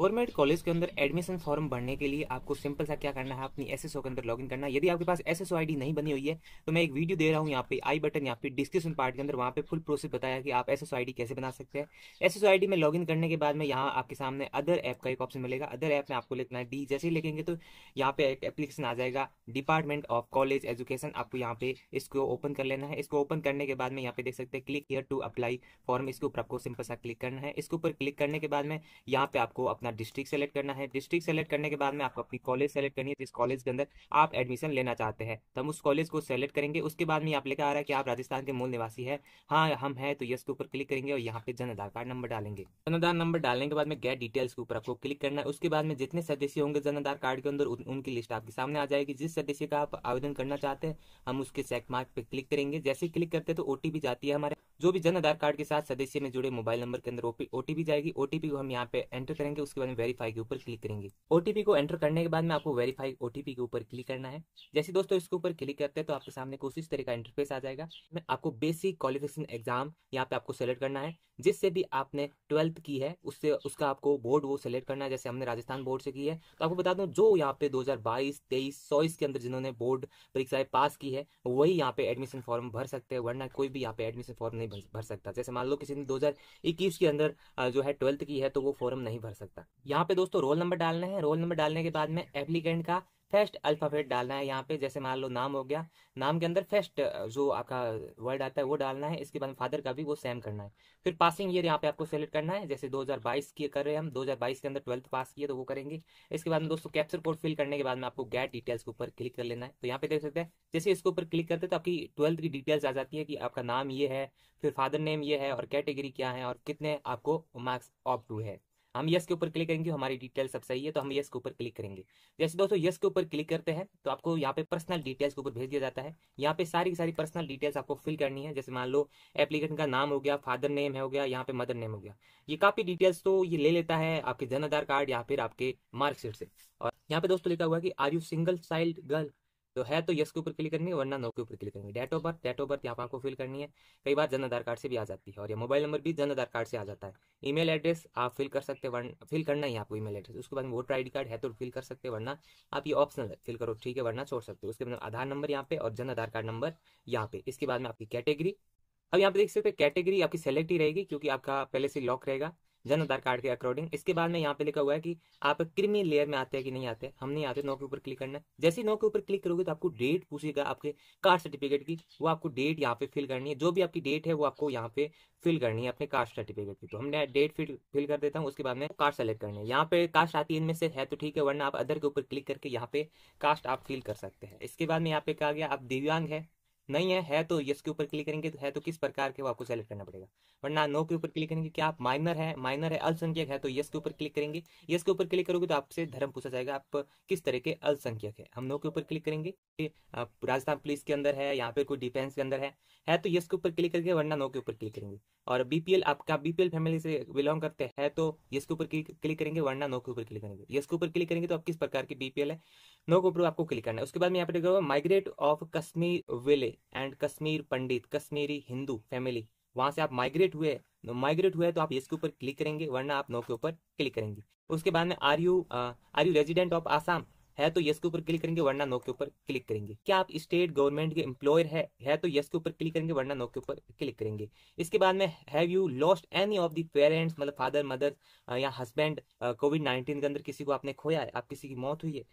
government college के अंदर admission form भरने के लिए आपको सिंपल सा क्या करना है अपनी एसएसओ के अंदर लॉगिन करना है यदि आपके पास एसएसओ आईडी नहीं बनी हुई है तो मैं एक वीडियो दे रहा हूँ यहाँ पे आई बटन यहाँ पे डिस्क्रिप्शन पार्ट के अंदर वहाँ पे फुल प्रोसेस बताया कि आप एसएसओ आईडी कैसे बना सकते हैं एसएसओ आईडी में लॉगिन करने के बाद में यहाँ आपके सामने अदर ऐप का एक ऑप्शन मिलेगा अदर ऐप में आपको लिखना है डी जैसे ही लिखेंगे तो यहाँ पे एक एप्लीकेशन आ जाएगा डिपार्टमेंट ऑफ कॉलेज एजुकेशन आपको यहाँ पे इसको ओपन कर लेना है इसको ओपन करने के बाद में यहाँ पे देख सकते हैं click here to apply form इसके ऊपर आपको सिंपल सा क्लिक करना है इसके ऊपर क्लिक करने के बाद में यहाँ पे आपको अपना अपना डिस्ट्रिक्ट सेलेक्ट करना है डिस्ट्रिक्ट सेलेक्ट करने के बाद में आपको अपनी कॉलेज सेलेक्ट करनी है जिस कॉलेज के अंदर आप एडमिशन लेना चाहते हैं तो हम उस कॉलेज को सेलेक्ट करेंगे उसके बाद में आप लेकर आ रहा है कि आप राजस्थान के मूल निवासी है हाँ हम है तो यस के ऊपर क्लिक करेंगे और यहाँ पे जन आधार कार्ड नंबर डालेंगे जन आधार नंबर डालने के बाद में गैट डिटेल्स के ऊपर आपको क्लिक करना है उसके बाद में जितने सदस्य होंगे जन आधार कार्ड के अंदर उनकी लिस्ट आपके सामने आ जाएगी जिस सदस्य का आप आवेदन करना चाहते हैं हम उसके चेक मार्क पे क्लिक करेंगे जैसे क्लिक करते हैं तो ओटीपी जाती है हमारे जो भी जन आधार कार्ड के साथ सदस्य में जुड़े मोबाइल नंबर के अंदर ओटीपी जाएगी ओटीपी को हम यहाँ पे एंटर करेंगे उसके उसके बाद में वेरीफाई के ऊपर क्लिक करेंगे ओटीपी को एंटर करने के बाद में आपको वेरीफाई ओटीपी के ऊपर क्लिक करना है जैसे दोस्तों इसके ऊपर क्लिक करते हैं तो आपके सामने कुछ इस तरह का इंटरफेस आ जाएगा मैं आपको बेसिक क्वालिफिकेशन एग्जाम यहाँ पे आपको सेलेक्ट करना है जिससे भी आपने ट्वेल्थ की है उससे उसका आपको बोर्ड वो सेलेक्ट करना है जैसे हमने राजस्थान बोर्ड से की है तो आपको बता दूं जो यहाँ पे 2022 23 24 के अंदर जिन्होंने बोर्ड परीक्षाएं पास की है वही यहाँ पे एडमिशन फॉर्म भर सकते हैं वरना कोई भी यहाँ पे एडमिशन फॉर्म नहीं भर सकता जैसे मान लो किसी ने दो के अंदर जो है ट्वेल्थ की है तो वो फॉर्म नहीं भर सकता सकता यहाँ पे दोस्तों रोल नंबर डालना है रोल नंबर डालने के बाद में एप्लीकेंट का फर्स्ट अल्फ़ाबेट डालना है यहाँ पे जैसे मान लो नाम हो गया नाम के अंदर फर्स्ट जो आपका वर्ड आता है वो डालना है इसके बाद फादर का भी वो सेम करना है फिर पासिंग ईयर यहाँ पे आपको सेलेक्ट करना है जैसे 2022 की कर रहे हैं हम 2022 के अंदर ट्वेल्थ पास किए तो वो करेंगे इसके बाद में दोस्तों कैप्चर कोड फिल करने के बाद में आपको गैट डिटेल्स के ऊपर क्लिक कर लेना है तो यहाँ पे देख सकते हैं जैसे इसके ऊपर क्लिक करते तो आपकी ट्वेल्थ की डिटेल्स आ जाती है कि आपका नाम ये है फिर फादर नेम ये है और कैटेगरी क्या है और कितने आपको मार्क्स ऑप टू है हम यस के ऊपर क्लिक करेंगे हमारी डिटेल सब सही है तो हम यस के ऊपर क्लिक करेंगे जैसे दोस्तों यस के ऊपर क्लिक करते हैं तो आपको यहाँ पे पर्सनल डिटेल्स के ऊपर भेज दिया जाता है यहाँ पे सारी की सारी पर्सनल डिटेल्स आपको फिल करनी है जैसे मान लो एप्लीकेशन का नाम हो गया फादर नेम है हो गया यहाँ पे मदर नेम हो गया ये काफी डिटेल्स तो ये ले लेता है आपके जन आधार कार्ड या फिर आपके मार्कशीट से और यहाँ पे दोस्तों लिखा हुआ है कि are you single child girl तो है तो यस के ऊपर क्लिक करनी है वरना नो के ऊपर क्लिक करनी date of birth date of birth यहाँ पर आपको फिल करनी है कई बार जन आधार कार्ड से भी आ जाती है और ये मोबाइल नंबर भी जन आधार कार्ड से आ जाता है ईमेल एड्रेस आप फिल कर सकते हैं फिल करना ही आपको ईमेल एड्रेस उसके बाद वोटर आई कार्ड है तो फिल कर सकते वरना आप ये ऑप्शनल है फिल करो ठीक है वरना छोड़ सकते हो उसके बाद आधार नंबर यहाँ पे और जन आधार कार्ड नंबर यहाँ पे इसके बाद में आपकी कैटेगरी अब यहाँ पे देख सकते हैं कैटेगरी आपकी सेलेक्ट ही रहेगी क्योंकि आपका पहले से लॉक रहेगा जन आधार कार्ड के अकॉर्डिंग इसके बाद में यहाँ पे लिखा हुआ है कि आप क्रीमी लेयर में आते हैं कि नहीं आते हम नहीं आते नो के ऊपर क्लिक करना है जैसे नो के ऊपर क्लिक करोगे तो आपको डेट पूछेगा आपके कास्ट सर्टिफिकेट की वो आपको डेट यहाँ पे फिल करनी है जो भी आपकी डेट है वो आपको यहाँ पे फिल करनी है अपने कास्ट सर्टिफिकेट की तो हमने डेट फिल फिल कर देता हूँ उसके बाद में कास्ट सेलेक्ट करनी है यहाँ पे कास्ट आती है इनमें से है तो ठीक है वरना आप अदर के ऊपर क्लिक करके यहाँ पे कास्ट आप फिल कर सकते हैं इसके बाद में यहाँ पे कहा गया आप दिव्यांग है नहीं है है तो यस के ऊपर क्लिक करेंगे तो है तो किस प्रकार के वो आपको सेलेक्ट करना पड़ेगा वरना नो के ऊपर क्लिक करेंगे क्या आप माइनर है माइनर है अल्पसंख्यक है तो यस के ऊपर क्लिक करेंगे यस के ऊपर क्लिक करोगे तो आपसे धर्म पूछा जाएगा आप किस तरह के अल्पसंख्यक है हम नो के ऊपर क्लिक करेंगे राजस्थान पुलिस के अंदर है यहाँ पे कोई डिफेंस के अंदर है है तो यस के ऊपर क्लिक करेंगे वरना नो के ऊपर क्लिक करेंगे और बीपीएल आपका बीपीएल फैमिली से बिलोंग करते हैं तो यस के ऊपर क्लिक करेंगे वरना नो के ऊपर क्लिक करेंगे यस के ऊपर क्लिक करेंगे तो आप किस प्रकार की बीपीएल है नो के ऊपर आपको क्लिक करना है उसके बाद में यहाँ पे migrate of Kashmir village and Kashmir Pandit Kashmiri Hindu family वहां से आप माइग्रेट हुए माइग्रेट हुए तो आप इसके ऊपर क्लिक करेंगे वरना आप नो के ऊपर क्लिक करेंगे उसके बाद में are you are you resident of Assam है तो यस के ऊपर क्लिक करेंगे वरना नो के ऊपर क्लिक करेंगे क्या आप स्टेट गवर्नमेंट के एम्प्लॉयर है है तो यस के ऊपर क्लिक करेंगे वरना नो के ऊपर क्लिक करेंगे इसके बाद में have you lost any of the parents मतलब फादर मदर uh, या हस्बैंड कोविड नाइन्टीन के अंदर किसी को आपने खोया है आप किसी की मौत हुई है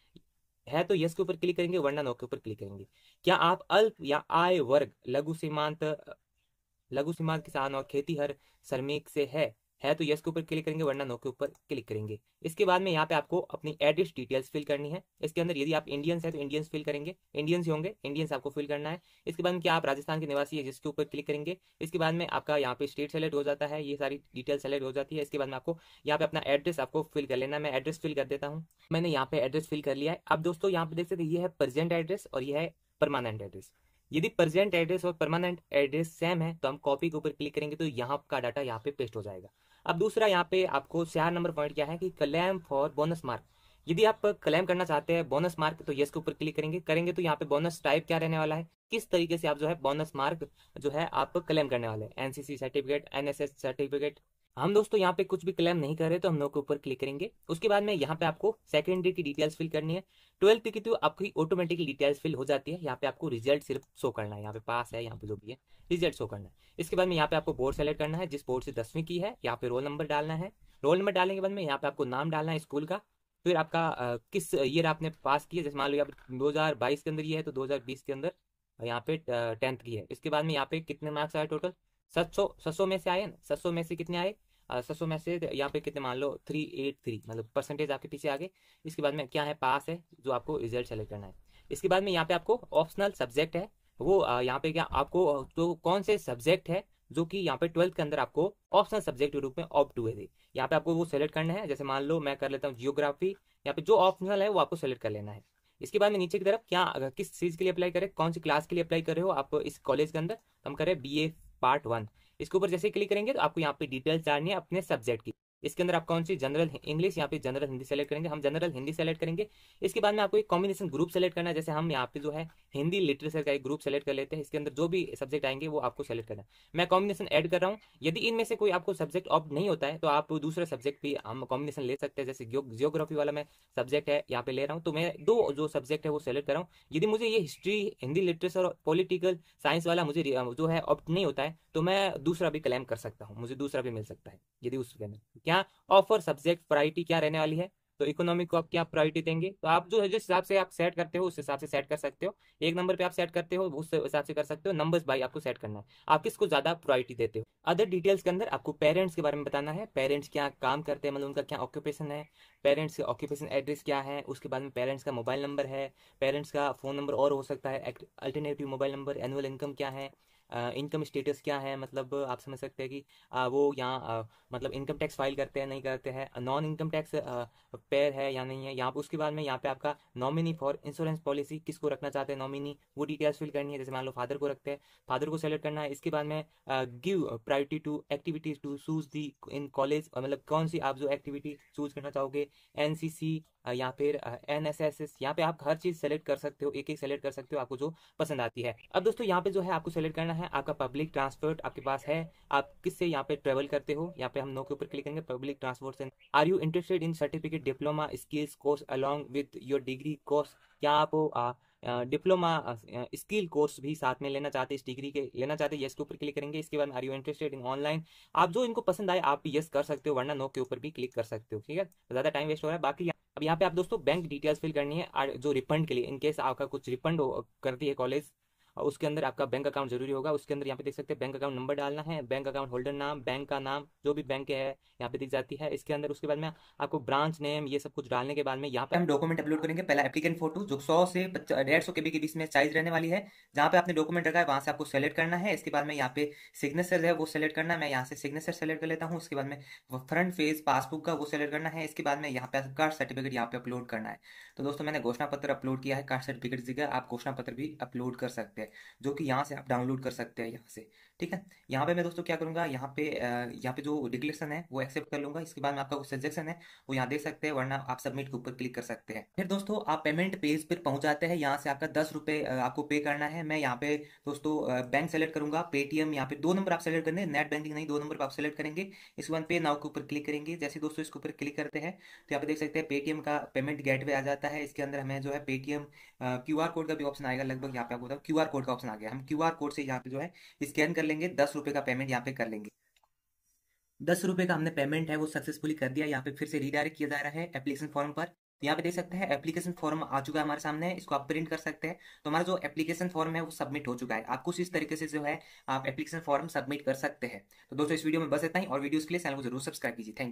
है तो यस के ऊपर क्लिक करेंगे वरना नो के ऊपर क्लिक करेंगे क्या आप अल्प या आय वर्ग लघु सीमांत लघु सीमांत किसान और खेती हर श्रमिक से है है तो यस के ऊपर क्लिक करेंगे वरना नो के ऊपर क्लिक करेंगे इसके बाद में यहाँ पे आपको अपनी एड्रेस डिटेल्स फिल करनी है इसके अंदर यदि आप इंडियंस हैं तो इंडियंस फिल करेंगे इंडियंस होंगे इंडियंस आपको फिल करना है इसके बाद में क्या आप राजस्थान के निवासी है जिसके ऊपर क्लिक करेंगे इसके बाद में आपका यहाँ पे स्टेट सेलेक्ट हो जाता है ये सारी डिटेल सेलेक्ट हो जाती है इसके बाद में आपको यहाँ पे अपना एड्रेस आपको फिल कर लेना मैं एड्रेस फिल कर देता हूँ मैंने यहाँ पे एड्रेस फिल कर लिया है आप दोस्तों यहाँ पे देख सकते ये है प्रेजेंट एड्रेस और ये है परमानेंट एड्रेस यदि प्रेजेंट एड्रेस और परमानेंट एड्रेस सेम है तो हम कॉपी के ऊपर क्लिक करेंगे तो यहाँ का डाटा यहाँ पे पेस्ट हो जाएगा अब दूसरा यहाँ पे आपको चार नंबर पॉइंट क्या है कि क्लेम फॉर बोनस मार्क यदि आप क्लेम करना चाहते हैं बोनस मार्क तो यस के ऊपर क्लिक करेंगे करेंगे तो यहाँ पे बोनस टाइप क्या रहने वाला है किस तरीके से आप जो है बोनस मार्क जो है आप क्लेम करने वाले हैं एनसीसी सर्टिफिकेट एनएसएस सर्टिफिकेट हम दोस्तों यहाँ पे कुछ भी क्लेम नहीं कर रहे तो हम नो के ऊपर क्लिक करेंगे उसके बाद में यहाँ पे आपको सेकेंडरी की डिटेल्स फिल करनी है ट्वेल्थ की तो आपकी ऑटोमेटिकली डिटेल्स फिल हो जाती है यहाँ पे आपको रिजल्ट सिर्फ शो करना है यहाँ पे पास है यहाँ पे जो भी है रिजल्ट शो करना है इसके बाद में यहाँ पे आपको बोर्ड सेलेक्ट करना है जिस बोर्ड से दसवीं की है यहाँ पे रोल नंबर डालना है रोल नंबर डालने के बाद में यहाँ पे आपको नाम डालना है स्कूल का फिर आपका किस ईयर आपने पास किया जैसे मान लो यहाँ दो हज़ार बाईस के अंदर ये है तो दो हज़ार बीस के अंदर यहाँ पे टेंथ की है इसके बाद में यहाँ पे कितने मार्क्स आए टोटल सत सौ में से आए ना सत सौ में से कितने आए सर सो यहाँ पे कितने मान लो थ्री एट थ्री मतलब परसेंटेज आपके पीछे आगे इसके बाद में क्या है पास है जो आपको रिजल्ट सेलेक्ट करना है इसके बाद में यहाँ पे आपको ऑप्शनल सब्जेक्ट है वो यहाँ पे क्या आपको तो कौन से सब्जेक्ट है जो कि यहाँ पे ट्वेल्थ के अंदर आपको ऑप्शनल सब्जेक्ट के रूप में ऑप्ट हुए थे यहाँ पे आपको वो सेलेक्ट करना है जैसे मान लो मैं कर लेता हूँ जियोग्राफी यहाँ पे जो ऑप्शनल है वो आपको सेलेक्ट कर लेना है इसके बाद में नीचे की तरफ क्या किस चीज़ के लिए अप्लाई करें कौन सी क्लास के लिए अप्लाई कर रहे हो आप इस कॉलेज के अंदर तो हम करें बी ए पार्ट वन इसके ऊपर जैसे क्लिक करेंगे तो आपको यहाँ पे डिटेल्स जाननी है अपने सब्जेक्ट की इसके अंदर आप कौन सी जनरल इंग्लिश यहाँ पे जनरल हिंदी सेलेक्ट करेंगे हम जनरल हिंदी सेलेक्ट करेंगे इसके बाद में आपको एक कॉम्बिनेशन ग्रुप सेलेक्ट करना है जैसे हम यहाँ पे जो है हिंदी लिटरेचर का एक ग्रुप सेलेक्ट कर लेते हैं इसके अंदर जो भी सब्जेक्ट आएंगे वो आपको सेलेक्ट करना है मैं कॉम्बिनेशन एड कर रहा हूँ यदि इनमें से कोई आपको सब्जेक्ट ऑप्ट नहीं होता है तो आप दूसरा सब्जेक्ट भी हम कॉम्बिनेशन ले सकते हैं जैसे जियोग्राफी वाला मैं सब्जेक्ट है यहाँ पे ले रहा हूँ तो मैं दो जो सब्जेक्ट है वो सेलेक्ट कर रहा हूँ यदि मुझे ये हिस्ट्री हिंदी लिटरेचर और पोलिटिकल साइंस वाला मुझे जो है ऑप्ट नहीं होता है तो मैं दूसरा भी क्लेम कर सकता हूँ मुझे दूसरा भी मिल सकता है यदि उसके अंदर क्या ऑफर सब्जेक्ट प्रायोरिटी क्या रहने वाली है तो इकोनॉमिक को आप क्या प्रायोरिटी देंगे तो आप जो जिस हिसाब से आप सेट करते हो उस हिसाब से सेट कर सकते हो एक नंबर पे आप सेट करते हो उस हिसाब से कर सकते हो नंबर्स बाई आपको सेट करना है आप किसको ज्यादा प्रायोरिटी देते हो अदर डिटेल्स के अंदर आपको पेरेंट्स के बारे में बताना है पेरेंट्स क्या काम करते हैं मतलब उनका क्या ऑक्यूपेशन है पेरेंट्स का ऑक्यूपेशन एड्रेस क्या है उसके बाद में पेरेंट्स का मोबाइल नंबर है पेरेंट्स का फोन नंबर और हो सकता है alternative mobile number annual income क्या है इनकम स्टेटस क्या है मतलब आप समझ सकते हैं कि आ, वो यहाँ मतलब इनकम टैक्स फाइल करते हैं नहीं करते हैं नॉन इनकम टैक्स पेयर है या नहीं है यहाँ पर उसके बाद में यहाँ पे आपका नॉमिनी फॉर इंश्योरेंस पॉलिसी किसको रखना चाहते हैं नॉमिनी वो डिटेल्स फिल करनी है जैसे मान लो फादर को रखते हैं फादर को सेलेक्ट करना है इसके बाद में give priority to activities to choose the in college मतलब कौन सी आप जो एक्टिविटी चूज करना चाहोगे एन सी सी या फिर एन एस एस एस यहाँ पे आप हर चीज सेलेक्ट कर सकते हो एक एक सेलेक्ट कर सकते हो आपको जो पसंद आती है अब दोस्तों यहाँ पे जो है आपको सेलेक्ट करना है आपका पब्लिक ट्रांसपोर्ट आपके पास है आप किससे यहाँ पे ट्रेवल करते हो यहाँ पे हम नो के ऊपर क्लिक करेंगे पब्लिक ट्रांसपोर्ट से are you interested in certificate diploma skills course along with your degree course क्या आप डिप्लोमा स्किल कोर्स भी साथ में लेना चाहते हैं इस डिग्री के लेना चाहते हैं यस के ऊपर क्लिक करेंगे इसके बाद are you interested in online आप जो इनको पसंद आए आप यस कर सकते हो वरना नो के ऊपर भी क्लिक कर सकते हो ठीक है ज़्यादा टाइम वेस्ट हो रहा है बाकी अब यहाँ पे आप दोस्तों बैंक डिटेल्स फिल करनी है जो रिफंड के लिए इनकेस आपका कुछ रिफंड करती है कॉलेज और उसके अंदर आपका बैंक अकाउंट जरूरी होगा उसके अंदर यहाँ पे देख सकते हैं बैंक अकाउंट नंबर डालना है बैंक अकाउंट होल्डर नाम बैंक का नाम जो भी बैंक है यहाँ पे दिख जाती है इसके अंदर उसके बाद में आपको ब्रांच नेम ये सब कुछ डालने के बाद में यहाँ पे हम डॉक्यूमेंट अपलोड करेंगे पहला एप्लीकेंट फोटो जो सौ से डेढ़ सौ के बी के बीच में साइज रहने वाली है जहाँ पे आपने डॉक्यूमेंट रखा है वहाँ से आपको सेलेक्ट करना है इसके बाद में यहाँ पे सिग्नेचर है वो सेलेक्ट करना है मैं यहाँ से सिग्नेचर सेलेक्ट कर लेता हूँ उसके बाद में फ्रंट फेज पासबुक का वो सेलेक्ट करना है इसके बाद में यहाँ पे कार्ड सर्टिफिकेट यहाँ पे अपलोड करना है तो दोस्तों मैंने घोषणा पत्र अपलोड किया है कार्ड सर्टिफिकेट जगह आप घोषणा पत्र भी अपलोड कर सकते हैं है जो कि यहाँ से आप डाउनलोड कर सकते हैं यहाँ से ठीक है यहाँ पे मैं दोस्तों क्या करूँगा यहाँ पे यहाँ पे जो डिक्लेरेशन है वो एक्सेप्ट कर लूँगा इसके बाद में आपका कुछ सजेशन है वो यहाँ देख सकते हैं वरना आप सबमिट के ऊपर क्लिक कर सकते हैं फिर दोस्तों आप पेमेंट पेज पर पहुँच जाते हैं यहाँ से आपका दस रुपये आपको पे करना है मैं यहाँ पे दोस्तों बैंक सेलेक्ट करूँगा पेटीएम यहाँ पे दो नंबर आप सेलेक्ट करेंगे नेट बैंकिंग नहीं दो नंबर आप सेलेक्ट करेंगे इसके बाद पे नाव के ऊपर क्लिक करेंगे जैसे दोस्तों इसके ऊपर क्लिक करते हैं तो यहाँ पे देख सकते हैं पेटीएम का पेमेंट गेटवे आ जाता है इसके अंदर हमें जो है पेटीएम क्यू कोड का भी ऑप्शन आएगा लगभग यहाँ पे आपको क्यू आर कोड का ऑप्शन आ गया हम क्यू कोड से यहाँ पे जो है स्कैन कर लेंगे दस रुपये का पेमेंट यहाँ पे कर लेंगे दस रुपये का हमने पेमेंट है वो सक्सेसफुली कर दिया यहाँ पे फिर से रीडायरेक्ट किया जा रहा है एप्लीकेशन फॉर्म पर यहाँ पे देख सकते हैं एप्लीकेशन फॉर्म आ चुका है हमारे सामने इसको आप प्रिंट कर सकते हैं तो हमारा जो एप्लीकेशन फॉर्म है वो सबमिट हो चुका है आप कुछ इस तरीके से जो है आप एप्लीकेशन फॉर्म सबमिट कर सकते हैं तो दोस्तों इस वीडियो में बस इतना ही और वीडियोस के लिए चैनल को जरूर सब्सक्राइब कीजिए थैंक